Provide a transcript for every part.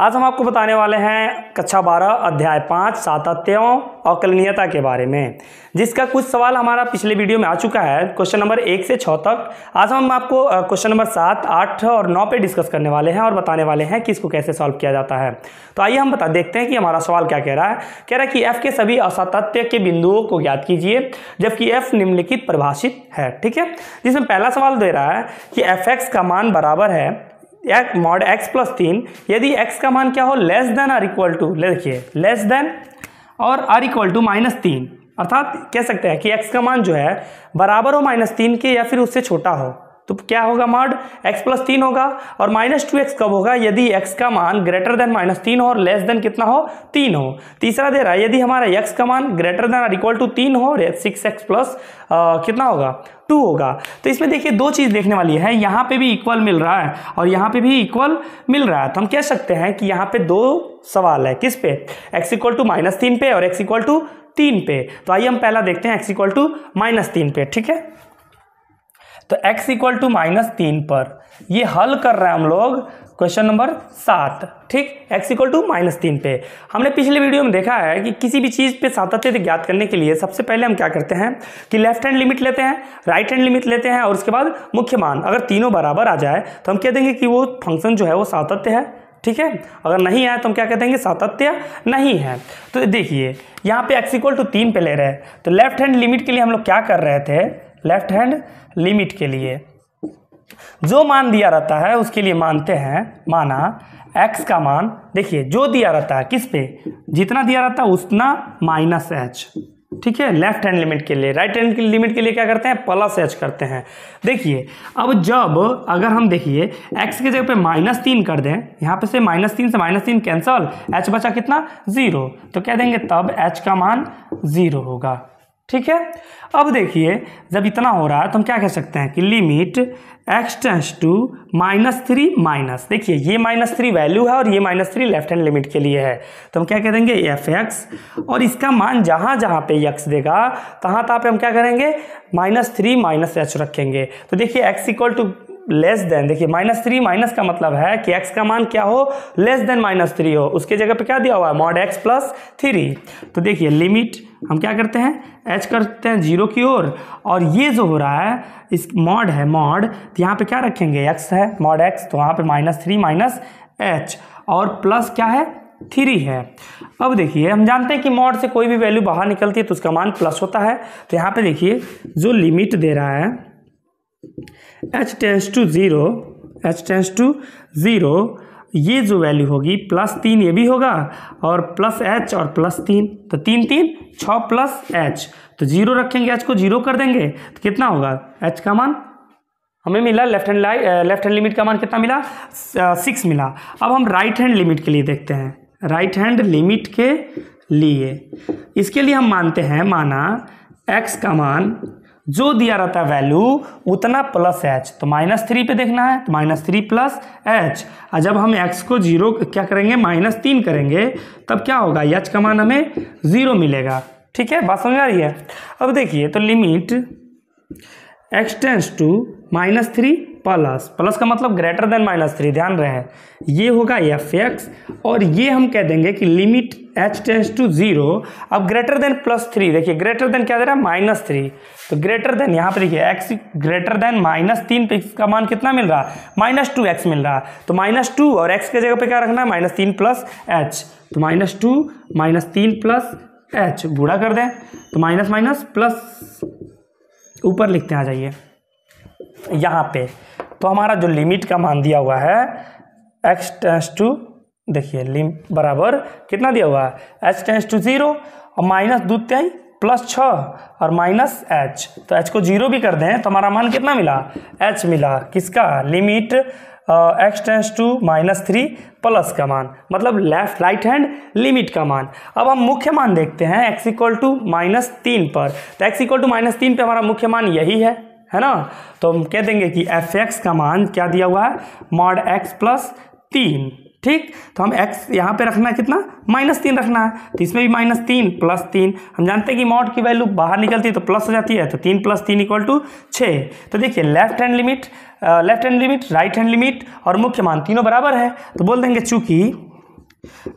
आज हम आपको बताने वाले हैं कक्षा बारह अध्याय पाँच सातत्यों और कलनीयता के बारे में जिसका कुछ सवाल हमारा पिछले वीडियो में आ चुका है क्वेश्चन नंबर एक से छः तक आज हम आपको क्वेश्चन नंबर सात आठ और नौ पे डिस्कस करने वाले हैं और बताने वाले हैं कि इसको कैसे सॉल्व किया जाता है तो आइए हम बता देखते हैं कि हमारा सवाल क्या कह रहा है कह रहा है कि एफ के सभी असातत्य के बिंदुओं को ज्ञात कीजिए जबकि एफ निम्नलिखित परिभाषित है ठीक है जिसमें पहला सवाल दे रहा है कि एफ का मान बराबर है मॉड एक्स प्लस तीन यदि एक्स का मान क्या हो less than or equal to ले देखिए लेस देन और आर इक्वल टू माइनस तीन अर्थात कह सकते हैं कि एक्स का मान जो है बराबर हो माइनस तीन के या फिर उससे छोटा हो तो क्या होगा मॉड x प्लस तीन होगा और माइनस टू एक्स कब होगा यदि x का मान ग्रेटर देन माइनस तीन हो और लेस देन कितना हो तीन हो तीसरा दे रहा है यदि हमारा x का मान ग्रेटर देन और इक्वल टू तीन हो और सिक्स एक्स प्लस कितना होगा टू होगा तो इसमें देखिए दो चीज़ देखने वाली है यहाँ पे भी इक्वल मिल रहा है और यहाँ पे भी इक्वल मिल रहा है तो हम कह सकते हैं कि यहाँ पे दो सवाल है किस पे एक्स इक्वल टू माइनस तीन पे और एक्स इक्वल टू तीन पे तो आइए हम पहला देखते हैं एक्स इक्वल टू माइनस तीन पे ठीक है तो x इक्वल टू माइनस तीन पर ये हल कर रहे हैं हम लोग क्वेश्चन नंबर सात ठीक x इक्वल टू माइनस तीन पे हमने पिछले वीडियो में देखा है कि किसी भी चीज़ पे सातत्य ज्ञात करने के लिए सबसे पहले हम क्या करते हैं कि लेफ्ट हैंड लिमिट लेते हैं राइट हैंड लिमिट लेते हैं और उसके बाद मुख्य मान अगर तीनों बराबर आ जाए तो हम कह देंगे कि वो फंक्शन जो है वो सातत्य है ठीक है अगर नहीं आए तो हम क्या कह देंगे सातत्य नहीं है तो देखिए यहाँ पे एक्स इक्वल टू तीन पे ले रहे हैं तो लेफ्ट हैंड लिमिट के लिए हम लोग क्या कर रहे थे लेफ्ट हैंड लिमिट के लिए जो मान दिया रहता है उसके लिए मानते हैं माना x का मान देखिए जो दिया रहता है किस पे जितना दिया रहता है उतना माइनस एच ठीक है लेफ्ट हैंड लिमिट के लिए राइट हैंड लिमिट के लिए क्या करते हैं प्लस एच करते हैं देखिए अब जब अगर हम देखिए एक्स के जगह पे माइनस तीन कर दें यहाँ पे से माइनस तीन से माइनस तीन कैंसल एच बचा कितना जीरो तो क्या देंगे तब एच का मान जीरो होगा ठीक है अब देखिए जब इतना हो रहा है तो हम क्या कह सकते हैं कि limit x tends to minus three minus देखिए ये माइनस थ्री वैल्यू है और ये minus three left hand limit के लिए है तो हम क्या कह देंगे एफ एक्स और इसका मान जहाँ जहाँ पे एक्स देगा तहाँ तहाँ पे हम क्या करेंगे माइनस थ्री माइनस एच रखेंगे तो देखिए x equal to less than देखिए माइनस थ्री माइनस का मतलब है कि एक्स का मान क्या हो लेस देन माइनस थ्री हो उसके जगह पे क्या दिया हुआ है मॉड एक्स प्लस थ्री तो देखिए लिमिट हम क्या करते हैं एच करते हैं जीरो की ओर और, और ये जो हो रहा है इस मॉड है मॉड तो यहाँ पे क्या रखेंगे एक्स है मॉड एक्स तो वहाँ पर माइनस थ्री माइनस एच और प्लस क्या है थ्री है अब देखिए हम जानते हैं कि मॉड से कोई भी वैल्यू बाहर निकलती है तो उसका मान प्लस होता है तो यहाँ पे देखिए जो लिमिट दे रहा है h tends to zero h tends to zero ये जो वैल्यू होगी प्लस तीन ये भी होगा और प्लस एच और प्लस तीन तो तीन तीन छः प्लस एच तो जीरो रखेंगे एच को जीरो कर देंगे तो कितना होगा एच का मान हमें मिला लेफ्ट हैंड लाइ लेफ्ट हैंड लिमिट का मान कितना मिला सिक्स मिला अब हम राइट हैंड लिमिट के लिए देखते हैं राइट हैंड लिमिट के लिए इसके लिए हम मानते हैं माना एक्स का मान जो दिया रहता है वैल्यू उतना प्लस एच तो माइनस थ्री पे देखना है तो माइनस थ्री प्लस एच और जब हम एक्स को जीरो क्या करेंगे माइनस तीन करेंगे तब क्या होगा एच का मान हमें ज़ीरो मिलेगा ठीक है बात समझ आ रही है अब देखिए तो limit x tends to minus three plus plus का मतलब ग्रेटर देन माइनस थ्री ध्यान रहे ये होगा एफ एक्स और ये हम कह देंगे कि limit h tends to zero अब ग्रेटर देन प्लस थ्री देखिए ग्रेटर देन क्या दे रहा है माइनस थ्री तो ग्रेटर देन यहाँ पे देखिए एक्स ग्रेटर देन माइनस तीन पे का मान कितना मिल रहा है माइनस टू एक्स मिल रहा है तो माइनस टू और एक्स के जगह पे क्या रखना है माइनस तीन प्लस एच तो माइनस टू माइनस तीन प्लस एच बूढ़ा कर दें तो माइनस माइनस प्लस ऊपर लिखते आ जाइए यहाँ पे तो हमारा जो लिमिट का मान दिया हुआ है एक्स टेंस टू देखिए लिम बराबर कितना दिया हुआ है एच टेंस टू ज़ीरो और माइनस दो त्याई प्लस छ और माइनस एच तो एच को जीरो भी कर दें तो हमारा मान कितना मिला एच मिला किसका limit x tends to minus three plus का मान मतलब लेफ्ट राइट हैंड लिमिट का मान अब हम मुख्य मान देखते हैं एक्स इक्वल टू माइनस तीन पर तो एक्स इक्वल टू माइनस तीन पर हमारा मुख्य मान यही है है ना तो हम कह देंगे कि एफ एक्स का मान क्या दिया हुआ है मॉड एक्स प्लस तीन ठीक तो हम x यहाँ पे रखना है कितना माइनस तीन रखना है तो इसमें भी माइनस तीन प्लस तीन हम जानते हैं कि मॉड की वैल्यू बाहर निकलती है तो प्लस हो जाती है तो तीन प्लस तीन इक्वल टू छः तो देखिए left hand limit left hand limit right hand limit और मुख्य मान तीनों बराबर है तो बोल देंगे चूंकि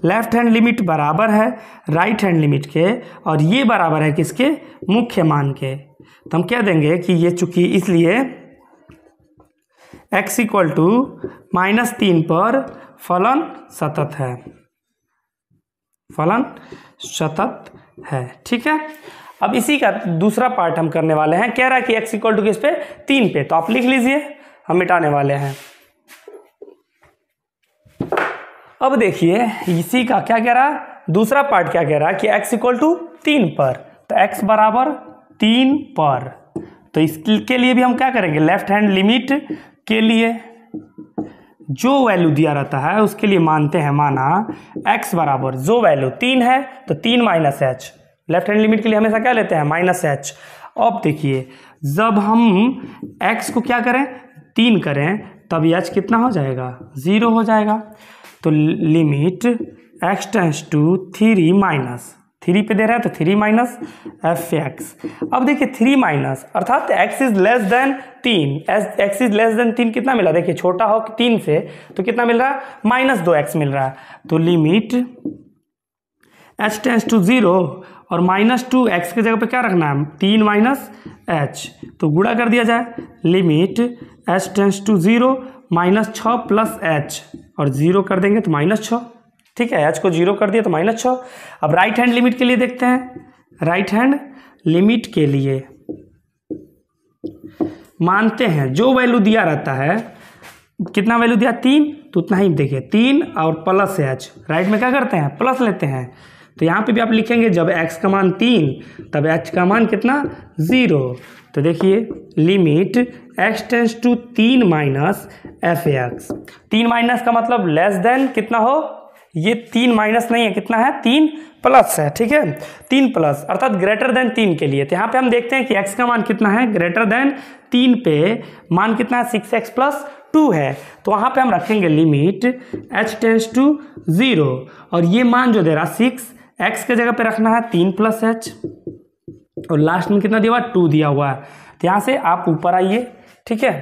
लेफ्ट हैंड लिमिट बराबर है राइट हैंड लिमिट के और ये बराबर है किसके मुख्य मान के तो हम क्या देंगे कि ये चूंकि इसलिए एक्स इक्वल टू माइनस तीन पर फलन सतत है फलन सतत है ठीक है अब इसी का दूसरा पार्ट हम करने वाले हैं कह रहा है कि एक्स इक्वल टू किस पे तीन पे तो आप लिख लीजिए हम मिटाने वाले हैं अब देखिए इसी का क्या कह रहा है दूसरा पार्ट क्या कह रहा है कि एक्स इक्वल टू तीन पर तो एक्स बराबर तीन पर तो इसके लिए भी हम क्या करेंगे लेफ्ट हैंड लिमिट के लिए जो वैल्यू दिया रहता है उसके लिए मानते हैं माना एक्स बराबर जो वैल्यू तीन है तो तीन minus h left hand limit के लिए हमेशा क्या लेते हैं माइनस एच अब देखिए जब हम एक्स को क्या करें तीन करें तब एच कितना हो जाएगा ज़ीरो हो जाएगा तो limit x tends to three minus three पे दे रहा है तो थ्री माइनस एफ एक्स अब देखिए थ्री माइनस अर्थात एक्स इज लेस देन तीन एक्स इज लेस देन तीन कितना मिला देखिए छोटा हो तीन से तो कितना मिल रहा है माइनस दो एक्स मिल रहा है तो limit h tends to zero और माइनस टू एक्स की जगह पे क्या रखना है तीन माइनस एच तो गुड़ा कर दिया जाए limit h tends to zero minus छः प्लस एच और ज़ीरो कर देंगे तो माइनस छः ठीक है एच को जीरो कर दिया तो माइनस छः अब राइट हैंड लिमिट के लिए देखते हैं राइट हैंड लिमिट के लिए मानते हैं जो वैल्यू दिया रहता है कितना वैल्यू दिया तीन तो उतना ही देखिए तीन और प्लस एच राइट में क्या करते हैं प्लस लेते हैं तो यहाँ पे भी आप लिखेंगे जब x का मान तीन तब h का मान कितना ज़ीरो तो देखिए लिमिट x टेंस टू तीन माइनस एफ एक्स तीन माइनस का मतलब लेस देन कितना हो ये तीन माइनस नहीं है कितना है तीन प्लस है ठीक है तीन प्लस अर्थात ग्रेटर देन तीन के लिए तो यहाँ पे हम देखते हैं कि एक्स का मान कितना है ग्रेटर देन तीन पे मान कितना है सिक्स एक्स प्लस टू है तो वहाँ पे हम रखेंगे limit h tends to zero और ये मान जो दे रहा सिक्स एक्स के जगह पे रखना है तीन प्लस एच और लास्ट में कितना दिया हुआ टू दिया हुआ है तो यहाँ से आप ऊपर आइए ठीक है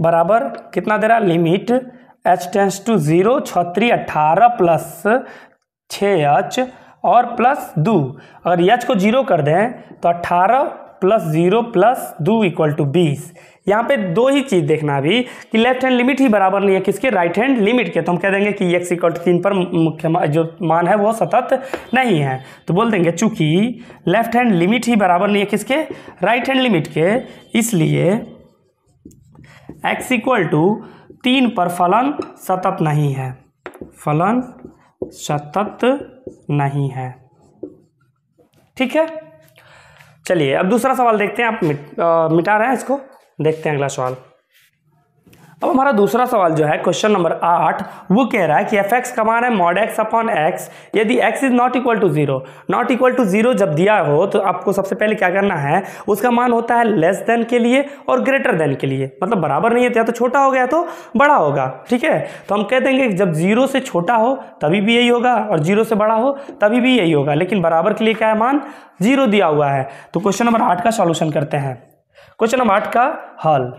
बराबर कितना दे रहा limit h tends to zero छत्री अट्ठारह प्लस छः एच और प्लस दो अगर एच को जीरो कर दें तो अट्ठारह प्लस जीरो प्लस दो इक्वल टू बीस यहाँ पे दो ही चीज़ देखना अभी कि लेफ्ट हैंड लिमिट ही बराबर नहीं है किसके राइट हैंड लिमिट के तो हम कह देंगे कि एक्स इक्वल टू तीन पर मुख्य जो मान है वो सतत नहीं है तो बोल देंगे चूंकि लेफ्ट हैंड लिमिट ही बराबर नहीं है किसके राइट हैंड लिमिट के इसलिए एक्स इक्वल टू तीन पर फलन सतत नहीं है फलन सतत नहीं है ठीक है चलिए अब दूसरा सवाल देखते हैं आप मिट, आ, मिटा रहे हैं इसको देखते हैं अगला सवाल अब हमारा दूसरा सवाल जो है क्वेश्चन नंबर आठ वो कह रहा है कि एफ एक्स का मान है मॉड एक्स अपॉन एक्स यदि x is not equal to zero not equal to zero जब दिया हो तो आपको सबसे पहले क्या करना है उसका मान होता है लेस देन के लिए और ग्रेटर देन के लिए मतलब बराबर नहीं है तो या तो छोटा हो गया तो बड़ा होगा ठीक है तो हम कह देंगे जब जीरो से छोटा हो तभी भी यही होगा और जीरो से बड़ा हो तभी भी यही होगा लेकिन बराबर के लिए क्या है मान जीरो दिया हुआ है तो क्वेश्चन नंबर आठ का सॉल्यूशन करते हैं क्वेश्चन नंबर आठ का हल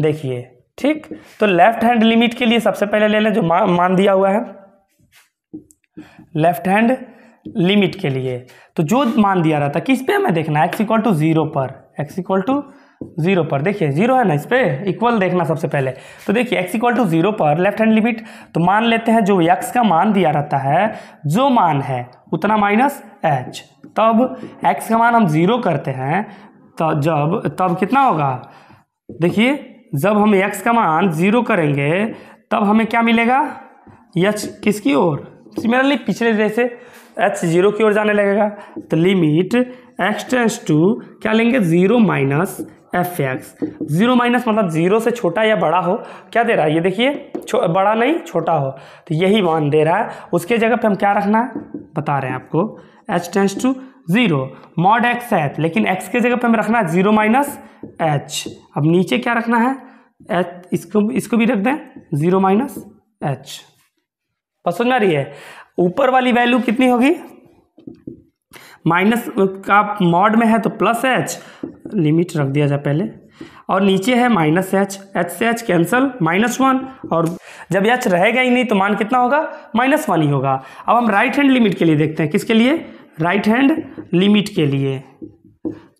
देखिए ठीक तो लेफ्ट हैंड लिमिट के लिए सबसे पहले ले लें जो मा, मान दिया हुआ है लेफ्ट हैंड लिमिट के लिए तो जो मान दिया रहा था किस पे हमें देखना है एक्स इक्वल टू जीरो पर एक्स इक्वल टू जीरो पर देखिए जीरो है ना इस पे इक्वल देखना सबसे पहले तो देखिए एक्स इक्वल टू जीरो पर लेफ्ट हैंड लिमिट तो मान लेते हैं जो एक्स का मान दिया रहता है जो मान है उतना माइनस एच तब एक्स का मान हम जीरो करते हैं तो जब तब कितना होगा देखिए जब हम x का मान ज़ीरो करेंगे तब हमें क्या मिलेगा h किसकी ओर सिमिलरली पिछले जैसे h जीरो की ओर जाने लगेगा तो लिमिट x टेंस टू क्या लेंगे zero minus f x zero minus मतलब जीरो से छोटा या बड़ा हो क्या दे रहा है ये देखिए बड़ा नहीं छोटा हो तो यही मान दे रहा है उसके जगह पे हम क्या रखना है बता रहे हैं आपको h tends to zero mod x h लेकिन एक्स के जगह पे हमें रखना है जीरो माइनस एच अब नीचे क्या रखना है एच इसको इसको भी रख दें जीरो माइनस एच पसंद आ रही है ऊपर वाली वैल्यू कितनी होगी माइनस का मॉड में है तो प्लस एच लिमिट रख दिया जाए पहले और नीचे है माइनस एच एच से एच कैंसल माइनस वन और जब एच रहेगा ही नहीं तो मान कितना होगा माइनस वन ही होगा अब हम राइट हैंड लिमिट के लिए देखते हैं किसके लिए राइट हैंड लिमिट के लिए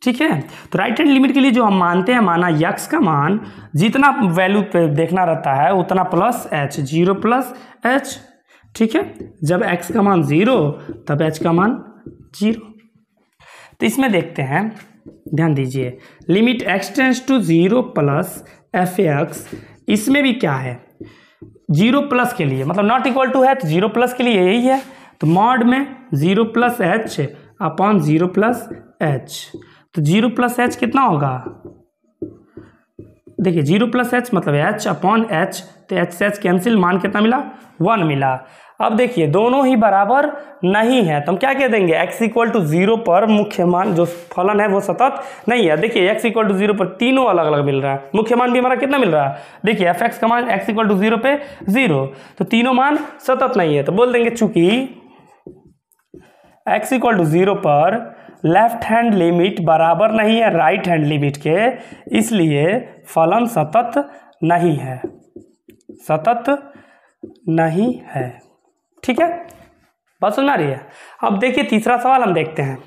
ठीक है तो राइट हैंड लिमिट के लिए जो हम मानते हैं माना यक्स का मान जितना वैल्यू पे देखना रहता है उतना plus h zero plus h ठीक है जब एक्स का मान जीरो तब एच का मान जीरो तो इसमें देखते हैं ध्यान दीजिए limit x tends to zero plus f x इसमें भी क्या है जीरो प्लस के लिए मतलब नॉट इक्वल टू है तो जीरो प्लस के लिए यही है तो मॉड में zero plus h upon zero plus h तो जीरो प्लस एच कितना होगा देखिए जीरो प्लस एच मतलब एच अपॉन एच तो एच से एच कैंसिल मान कितना मिला वन मिला अब देखिए दोनों ही बराबर नहीं है तो हम क्या कह देंगे x इक्वल टू जीरो पर मुख्य मान जो फलन है वो सतत नहीं है देखिए x इक्वल टू जीरो पर तीनों अलग अलग मिल रहा है मुख्य मान भी हमारा कितना मिल रहा है देखिए एफ एक्स का मान x इक्वल टू जीरो पे जीरो तो तीनों मान सतत नहीं है तो बोल देंगे चूंकि एक्स इक्वल टू ज़ीरो पर लेफ्ट हैंड लिमिट बराबर नहीं है राइट हैंड लिमिट के इसलिए फलन सतत नहीं है सतत नहीं है ठीक है बस सुना रही है अब देखिए तीसरा सवाल हम देखते हैं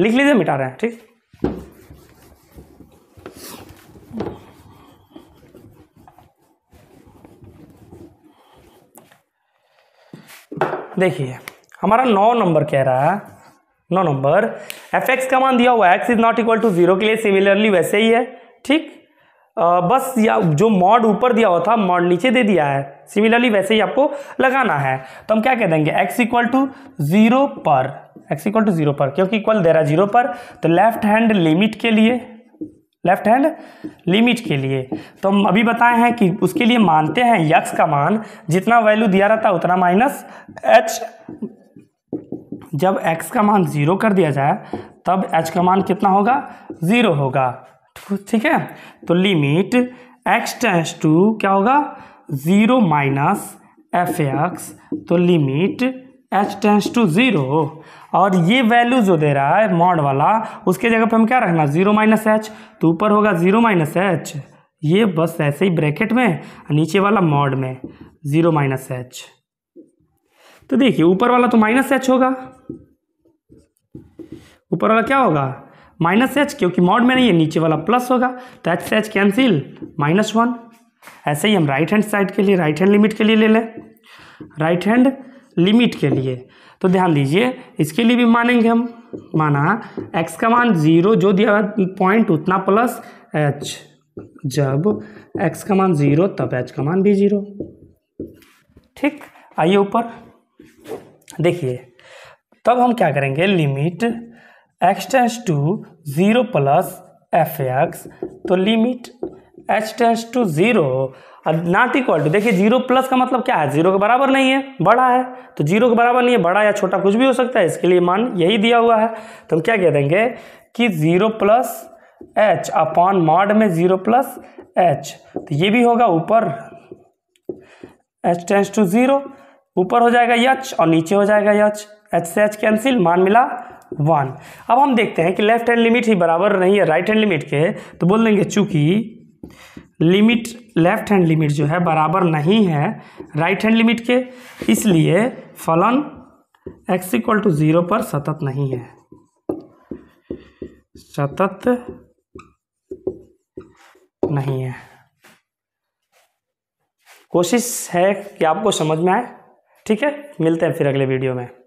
लिख लीजिए मिटा रहे हैं ठीक देखिए हमारा नौ नंबर कह रहा है नौ नंबर एफ एक्स का मान दिया हुआ x is not equal to zero के लिए सिमिलरली वैसे ही है ठीक आ, बस या जो मॉड ऊपर दिया हुआ था मॉड नीचे दे दिया है सिमिलरली वैसे ही आपको लगाना है तो हम क्या कह देंगे एक्स इक्वल टू जीरो पर एक्स इक्वल टू जीरो पर क्योंकि इक्वल दे रहा है जीरो पर तो लेफ्ट हैंड लिमिट के लिए लेफ्ट हैंड लिमिट के लिए तो हम अभी बताए हैं कि उसके लिए मानते हैं यक्स का मान जितना वैल्यू दिया रहता है उतना माइनस एच जब x का मान ज़ीरो कर दिया जाए तब h का मान कितना होगा ज़ीरो होगा ठीक है तो लिमिट x टेंस टू क्या होगा ज़ीरो माइनस एफ एक्स तो limit h tends to zero और ये वैल्यू जो दे रहा है मॉड वाला उसके जगह पे हम क्या रखना ज़ीरो माइनस एच तो ऊपर होगा ज़ीरो माइनस एच ये बस ऐसे ही ब्रैकेट में नीचे वाला मॉड में ज़ीरो माइनस एच तो देखिए ऊपर वाला तो माइनस एच होगा ऊपर वाला क्या होगा माइनस एच क्योंकि मॉड में नहीं है नीचे वाला प्लस होगा तो एच से एच कैंसिल माइनस वन ऐसे ही हम राइट हैंड साइड के लिए राइट हैंड लिमिट के लिए ले लें राइट हैंड लिमिट के लिए तो ध्यान दीजिए इसके लिए भी मानेंगे हम माना x का मान जीरो जो दिया पॉइंट उतना प्लस h जब x का मान जीरो तब h का मान भी जीरो ठीक आइए ऊपर देखिए तब हम क्या करेंगे limit x tends to zero plus f x तो limit h tends to zero not equal to देखिए जीरो प्लस का मतलब क्या है जीरो के बराबर नहीं है बड़ा है तो जीरो के बराबर नहीं है बड़ा या छोटा कुछ भी हो सकता है इसके लिए मान यही दिया हुआ है तो हम क्या कह देंगे कि zero plus h upon mod में जीरो प्लस एच तो ये भी होगा ऊपर एच टेंस टू ज़ीरो ऊपर हो जाएगा यच और नीचे हो जाएगा यच एच से एच कैंसिल मान मिला वन अब हम देखते हैं कि लेफ्ट हैंड लिमिट ही बराबर नहीं है राइट हैंड लिमिट के तो बोल देंगे चूंकि लिमिट लेफ्ट हैंड लिमिट जो है बराबर नहीं है राइट हैंड लिमिट के इसलिए फलन एक्स इक्वल टू जीरो पर सतत नहीं है सतत नहीं है कोशिश है कि आपको समझ में आए ठीक है मिलते हैं फिर अगले वीडियो में